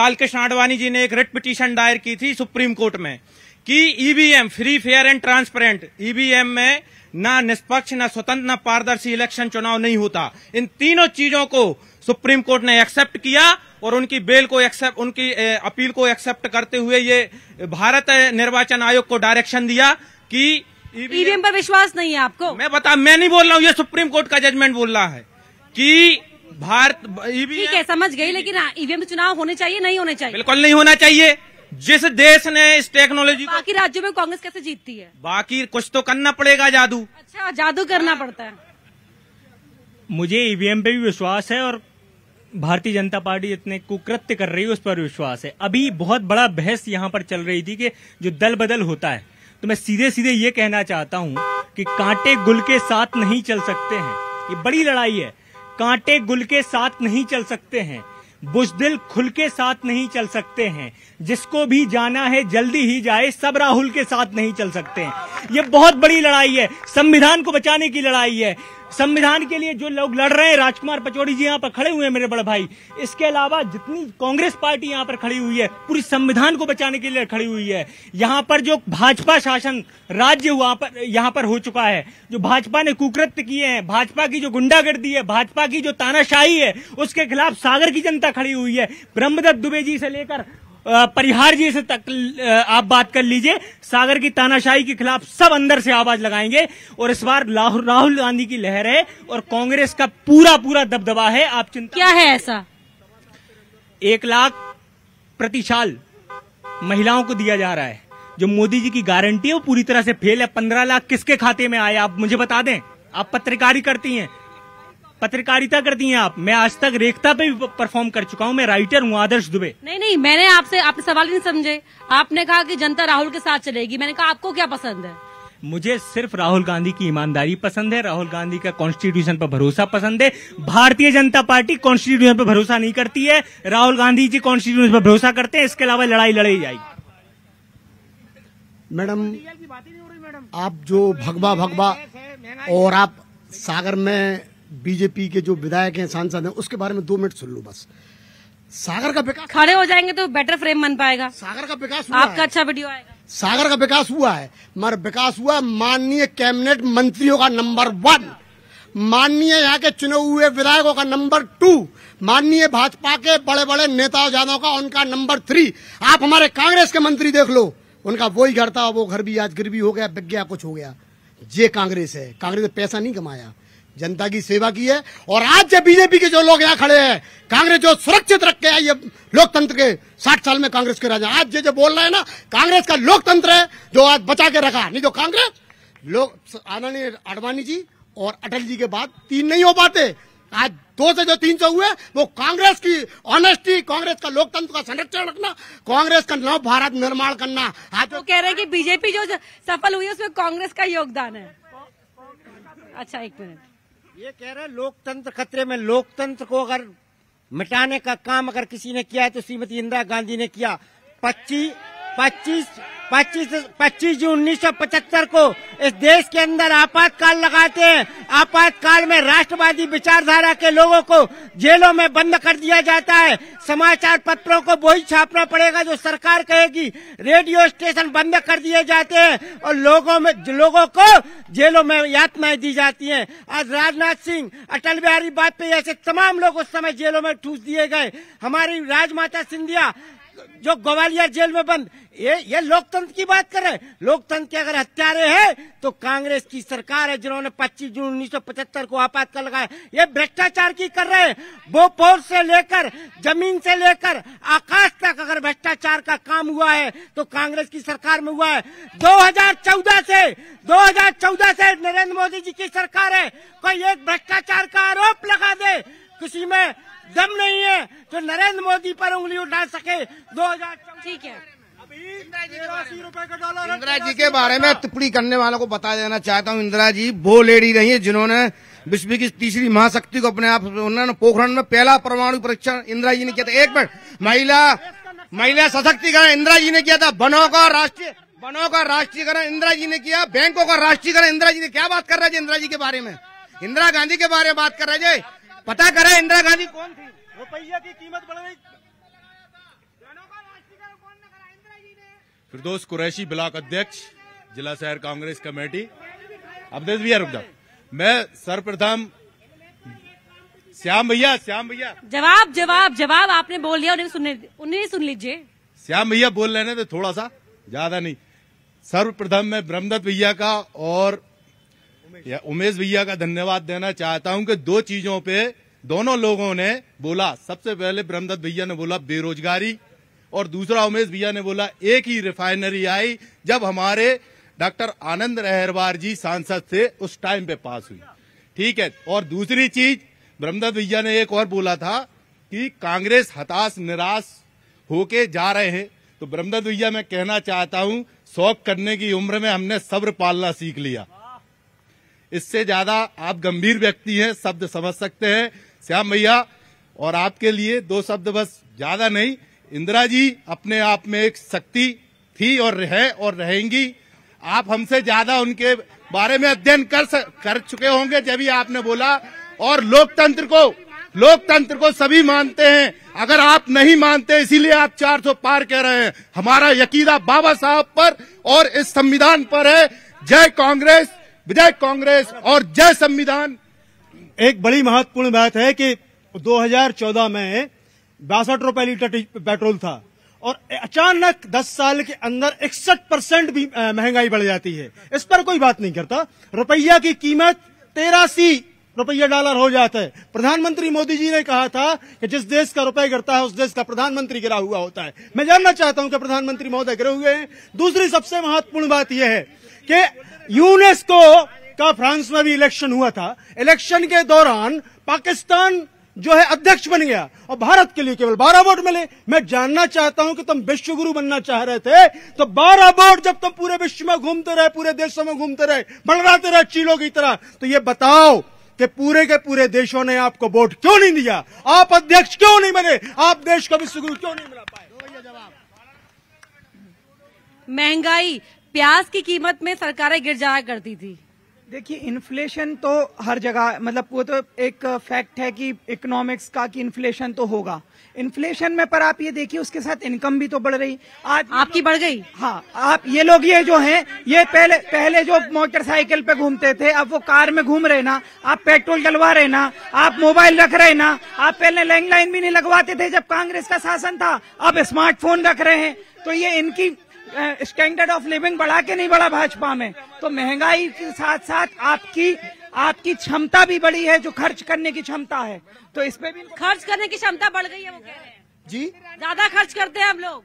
Speaker 11: लालकृष्ण आडवाणी जी ने एक रिट पिटीशन दायर की थी सुप्रीम कोर्ट में कि EVM free fair and transparent EVM में ना निष्पक्ष ना स्वतंत्र ना पारदर्शी इलेक्शन चुनाव नहीं होता इन तीनों चीजों को सुप्रीम कोर्ट ने एक्सेप्ट किया और उनकी बेल को एक्सेप्ट उनकी अपील को एक्सेप्ट करते हुए ये भारत निर्वाचन आयोग को डायरेक्शन दिया कि ईवीएम e e पर विश्वास नहीं है आपको मैं बता मैं नहीं बोल रहा हूँ ये सुप्रीम कोर्ट का जजमेंट बोल रहा है
Speaker 1: कि भारत ईवीएम e समझ गई लेकिन ईवीएम हाँ, चुनाव होने चाहिए नहीं होने चाहिए बिल्कुल नहीं होना चाहिए जिस देश ने इस टेक्नोलॉजी को बाकी राज्यों में कांग्रेस कैसे जीतती है
Speaker 11: बाकी
Speaker 12: कुछ तो करना पड़ेगा
Speaker 5: जादू
Speaker 1: अच्छा जादू करना पड़ता है
Speaker 5: मुझे ईवीएम e पे भी विश्वास है और भारतीय जनता पार्टी इतने कुकृत्य कर रही है उस पर विश्वास है अभी बहुत बड़ा बहस यहाँ पर चल रही थी कि जो दल बदल होता है तो मैं सीधे सीधे ये कहना चाहता हूँ कि कांटे गुल के साथ नहीं चल सकते हैं ये बड़ी लड़ाई है कांटे गुल के साथ नहीं चल सकते हैं बुजदिल खुल के साथ नहीं चल सकते हैं जिसको भी जाना है जल्दी ही जाए सब राहुल के साथ नहीं चल सकते हैं ये बहुत बड़ी लड़ाई है संविधान को बचाने की लड़ाई है संविधान के लिए जो लोग लड़ रहे हैं राजकुमार पचौड़ी जी यहाँ पर खड़े हुए हैं मेरे बड़े भाई इसके अलावा जितनी कांग्रेस पार्टी यहाँ पर खड़ी हुई है पूरी संविधान को बचाने के लिए खड़ी हुई है यहाँ पर जो भाजपा शासन राज्य वहां पर यहाँ पर हो चुका है जो भाजपा ने कुकृत्य किए हैं भाजपा की जो गुंडागर्दी है भाजपा की जो तानाशाही है उसके खिलाफ सागर की जनता खड़ी हुई है ब्रह्मदत्त दुबे जी से लेकर परिहार जी से तक आप बात कर लीजिए सागर की तानाशाही के खिलाफ सब अंदर से आवाज लगाएंगे और इस बार राहुल गांधी की लहर है और कांग्रेस का पूरा पूरा दबदबा है आप चिंता क्या है ऐसा एक लाख प्रतिशाल महिलाओं को दिया जा रहा है जो मोदी जी की गारंटी है वो पूरी तरह से फेल है पंद्रह लाख किसके खाते में आया आप मुझे बता दें आप पत्रकारी करती हैं पत्रकारिता करती हैं आप मैं आज तक रेखता पे भी परफॉर्म कर चुका हूँ मैं राइटर हूँ आदर्श दुबे
Speaker 1: नहीं नहीं मैंने आपसे आपने सवाल नहीं समझे आपने कहा कि जनता राहुल के साथ चलेगी मैंने कहा आपको क्या पसंद है
Speaker 5: मुझे सिर्फ राहुल गांधी की ईमानदारी पसंद है राहुल गांधी का कॉन्स्टिट्यूशन पर भरोसा पसंद है भारतीय जनता पार्टी कॉन्स्टिट्यूशन पर भरोसा नहीं करती है राहुल गांधी जी कॉन्स्टिट्यूशन पर भरोसा करते हैं इसके अलावा लड़ाई लड़ी जाएगी
Speaker 10: मैडम आप जो भगवा भगवा और आप सागर में बीजेपी के जो विधायक हैं सांसद हैं उसके बारे में दो मिनट सुन लो बस सागर
Speaker 1: का विकास खड़े हो जाएंगे तो बेटर फ्रेम बन पाएगा सागर का विकास आपका अच्छा वीडियो आएगा
Speaker 10: सागर का विकास हुआ है मगर विकास हुआ माननीय कैबिनेट मंत्रियों का नंबर वन माननीय यहाँ के चुने हुए विधायकों का नंबर टू माननीय भाजपा के बड़े बड़े नेताओं जानों का उनका नंबर थ्री आप हमारे कांग्रेस के मंत्री देख लो उनका वो ही घर था वो घर भी आज भी हो गया बिक गया कुछ हो गया ये कांग्रेस है कांग्रेस ने पैसा नहीं कमाया जनता की सेवा की है और आज जब बीजेपी के जो लोग यहाँ खड़े हैं कांग्रेस जो सुरक्षित रख के आई है लोकतंत्र के साठ साल में कांग्रेस के राजा आज ये जो बोल रहे हैं ना कांग्रेस का लोकतंत्र है जो आज बचा के रखा नहीं तो कांग्रेस लोग आदरणीय आडवाणी जी और अटल जी के बाद तीन नहीं हो पाते आज दो से जो तीन सौ हुए वो कांग्रेस की ऑनेस्टी कांग्रेस का लोकतंत्र का संरक्षण रखना
Speaker 1: कांग्रेस का नव भारत निर्माण करना आज वो कह रहे हैं कि बीजेपी जो सफल हुई है उसमें कांग्रेस का योगदान है अच्छा एक मिनट
Speaker 7: ये कह रहे लोकतंत्र खतरे में लोकतंत्र को अगर मिटाने का काम अगर किसी ने किया है तो श्रीमती इंदिरा गांधी ने किया पच्चीस पच्चीस पच्चीस पच्चीस जून उन्नीस सौ पचहत्तर को इस देश के अंदर आपातकाल लगाते हैं आपातकाल में राष्ट्रवादी विचारधारा के लोगों को जेलों में बंद कर दिया जाता है समाचार पत्रों को वही छापना पड़ेगा जो सरकार कहेगी रेडियो स्टेशन बंद कर दिए जाते हैं और लोगों में लोगों को जेलों में यातनाएं दी जाती हैं आज राजनाथ सिंह अटल बिहारी वाजपेयी ऐसे तमाम लोग उस समय जेलों में ठूस दिए गए हमारी राजमाता सिंधिया जो ग्वालियर जेल में बंद ये ये लोकतंत्र की बात कर रहे हैं लोकतंत्र के अगर हत्यारे हैं तो कांग्रेस की सरकार है जिन्होंने 25 जून उन्नीस को आपातकाल लगाया ये भ्रष्टाचार की कर रहे हैं बोपोर से लेकर जमीन से लेकर आकाश तक अगर भ्रष्टाचार का काम हुआ है तो कांग्रेस की सरकार में हुआ है 2014 से 2014 से नरेंद्र मोदी जी की सरकार है कोई एक भ्रष्टाचार का आरोप लगा दे किसी में दम नहीं है तो नरेंद्र मोदी पर उंगली उठा सके दो
Speaker 12: हजार ठीक है डॉलर इंदिरा जी के बारे में हाँ। टिप्पणी करने वालों को बता देना चाहता हूँ इंदिरा जी वो लेडी रही है जिन्होंने विश्व की तीसरी महाशक्ति को अपने आप उन्होंने पोखरण में पहला परमाणु परीक्षण इंदिरा जी ने किया था एक मिनट महिला महिला सशक्तिकरण इंदिरा जी ने किया था बनों का राष्ट्रीय बनों का राष्ट्रीयकरण इंदिरा जी ने किया बैंकों का राष्ट्रीयकरण इंदिरा जी ने क्या बात कर रहे थे इंदिरा जी के बारे में इंदिरा गांधी के बारे में बात कर रहे थे पता करा इंदिरा गांधी
Speaker 9: कौन थी रुपया की कीमत बढ़ गई
Speaker 13: फिरदोस कुरैशी ब्लॉक अध्यक्ष जिला शहर कांग्रेस कमेटी अवधेश भैया रुक जाओ मैं सर्वप्रथम श्याम भैया श्याम भैया
Speaker 1: जवाब जवाब जवाब आपने बोल लिया उन्हें सुनने उन्हें सुन लीजिए
Speaker 13: श्याम भैया बोल लेने तो थोड़ा सा ज्यादा नहीं सर्वप्रथम मैं ब्रह्मदत्त भैया का और उमेश भैया का धन्यवाद देना चाहता हूं कि दो चीजों पे दोनों लोगों ने बोला सबसे पहले ब्रह्मदत्त भैया ने बोला बेरोजगारी और दूसरा उमेश भैया ने बोला एक ही रिफाइनरी आई जब हमारे डॉक्टर आनंद रहरवार जी सांसद थे उस टाइम पे पास हुई ठीक है और दूसरी चीज ब्रह्मदत्त भैया ने एक और बोला था कि कांग्रेस हताश निराश होके जा रहे हैं तो ब्रह्मदत्त भैया मैं कहना चाहता हूं शौक करने की उम्र में हमने सब्र पालना सीख लिया इससे ज्यादा आप गंभीर व्यक्ति हैं शब्द समझ सकते हैं श्याम भैया और आपके लिए दो शब्द बस ज्यादा नहीं इंदिरा जी अपने आप में एक शक्ति थी और है और रहेंगी आप हमसे ज्यादा उनके बारे में अध्ययन कर कर चुके होंगे जब भी आपने बोला और लोकतंत्र को लोकतंत्र को सभी मानते हैं अगर आप नहीं मानते इसीलिए आप चार सौ पार कह रहे हैं हमारा यकीदा बाबा साहब पर और इस संविधान पर है जय कांग्रेस विजय कांग्रेस और जय संविधान एक बड़ी महत्वपूर्ण
Speaker 9: बात है कि 2014 में बासठ रुपए लीटर पेट्रोल था और अचानक 10 साल के अंदर इकसठ परसेंट भी महंगाई बढ़ जाती है इस पर कोई बात नहीं करता रुपया की कीमत तेरासी रुपया डॉलर हो जाता है प्रधानमंत्री मोदी जी ने कहा था कि जिस देश का रुपया गिरता है उस देश का प्रधानमंत्री गिरा हुआ होता है मैं जानना चाहता हूं कि प्रधानमंत्री महोदय गिरे हुए हैं दूसरी सबसे महत्वपूर्ण बात यह है कि यूनेस्को का फ्रांस में भी इलेक्शन हुआ था इलेक्शन के दौरान पाकिस्तान जो है अध्यक्ष बन गया और भारत के लिए केवल बारह वोट मिले मैं जानना चाहता हूं कि तुम विश्व गुरु बनना चाह रहे थे तो बारह वोट जब तुम पूरे विश्व में घूमते रहे पूरे देशों में घूमते रहे बड़राते रहे चीलों की तरह तो ये बताओ कि पूरे के पूरे देशों ने आपको वोट क्यों नहीं दिया आप अध्यक्ष क्यों नहीं बने आप देश को विश्व गुरु क्यों नहीं मिला पाए
Speaker 1: महंगाई प्याज की कीमत में सरकारें गिर जाया करती थी
Speaker 6: देखिए इन्फ्लेशन तो हर जगह मतलब वो तो एक फैक्ट है कि इकोनॉमिक्स का कि इन्फ्लेशन तो होगा इन्फ्लेशन में पर आप ये देखिए उसके साथ इनकम भी तो बढ़ रही आज आपकी बढ़ गई हाँ आप ये लोग ये जो हैं ये पहले पहले जो मोटरसाइकिल पे घूमते थे अब वो कार में घूम रहे ना आप पेट्रोल डलवा रहे ना आप मोबाइल रख रहे ना आप पहले लैंडलाइन भी नहीं लगवाते थे जब कांग्रेस का शासन था अब स्मार्टफोन रख रहे हैं तो ये इनकी स्टैंडर्ड ऑफ लिविंग बढ़ा के नहीं बढ़ा भाजपा में तो महंगाई के साथ साथ आपकी आपकी क्षमता भी बढ़ी है जो खर्च करने की क्षमता है तो इसमें भी
Speaker 1: खर्च करने की क्षमता बढ़ गई है वो कह रहे हैं जी ज्यादा खर्च करते हैं हम लोग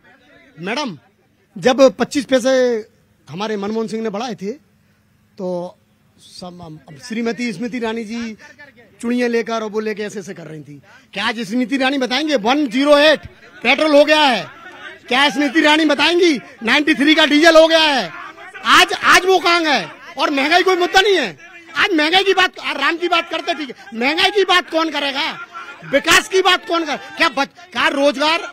Speaker 10: मैडम जब 25 पैसे हमारे मनमोहन सिंह ने बढ़ाए थे तो श्रीमती स्मृति ईरानी जी चुड़िया लेकर और वो लेके ऐसे ऐसे कर रही थी क्या आज स्मृति ईरानी बताएंगे वन जीरो एट पेट्रोल हो गया है क्या स्मृति रानी बताएंगी 93 का डीजल हो गया है आज आज वो कांग है और महंगाई कोई मुद्दा नहीं है आज महंगाई की बात राम की बात करते ठीक है महंगाई की बात कौन करेगा विकास की बात कौन कर क्या बच, क्या रोजगार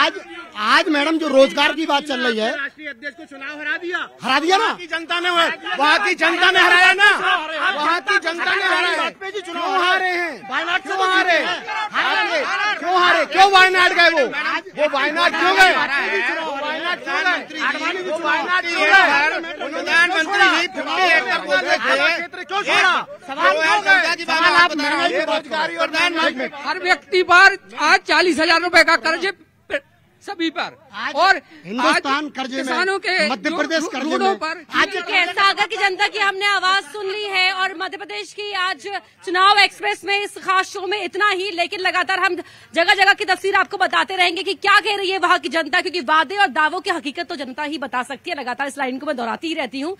Speaker 10: आज आज मैडम जो रोजगार की बात चल रही है
Speaker 12: राष्ट्रीय अध्यक्ष को चुनाव हरा दिया हरा दिया ना की जनता ने वहाँ की जनता ने हराया ना वहाँ की जनता ने हराया जी चुनाव हारे हैं वायनाड क्यों हारे क्यों हारे क्यों वायनाड गए वो वो वायनाड क्यों गए प्रधानमंत्री प्रधानमंत्री
Speaker 8: हर व्यक्ति बार आज चालीस हजार रूपए का कर्ज सभी पर
Speaker 10: और हिंदुस्तान कर्जे
Speaker 12: किसानों के मध्य प्रदेश रोडों पर आज
Speaker 1: सागर की जनता की हमने आवाज सुन ली है और मध्य प्रदेश की आज चुनाव एक्सप्रेस में इस खास शो में इतना ही लेकिन लगातार हम जगह जगह की तस्वीर आपको बताते रहेंगे कि क्या कह रही है वहाँ की जनता क्योंकि वादे और दावों की हकीकत तो जनता ही बता सकती है लगातार इस लाइन को मैं दोहराती ही रहती हूँ